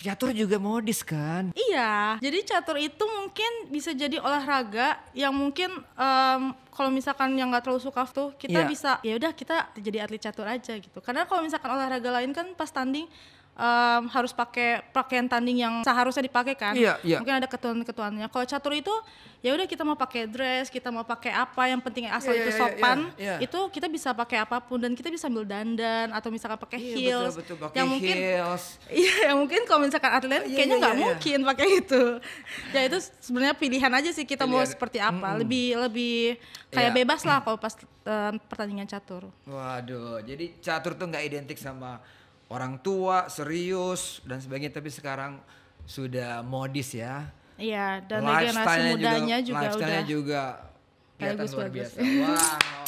Catur juga modis kan? Iya, jadi catur itu mungkin bisa jadi olahraga yang mungkin um, kalau misalkan yang nggak terlalu suka tuh kita yeah. bisa ya udah kita jadi atlet catur aja gitu. Karena kalau misalkan olahraga lain kan pas tanding um, harus pakai pakaian tanding yang seharusnya dipakai kan. Iya, iya. Mungkin ada ketuan-ketuannya Kalau catur itu ya udah kita mau pakai dress, kita mau pakai apa yang penting iya, asal yeah, itu iya, sopan, yeah, yeah. itu kita bisa pakai apapun dan kita bisa ambil dandan atau misalkan pakai yeah, heels. Betul, betul, yang mungkin heels. Iya, yang mungkin kalau misalkan atlet yeah, kayaknya iya, nggak yeah, yeah, mungkin pakai itu. ya itu sebenarnya pilihan aja sih kita pilihan. mau seperti apa. Mm -mm. Lebih lebih kayak yeah. bebas lah mm. kalau pas uh, pertandingan catur. Waduh, jadi catur tuh nggak identik sama orang tua serius dan sebagainya tapi sekarang sudah modis ya iya dan lifestyle-nya juga, juga lifestyle-nya juga, juga kelihatan luar biasa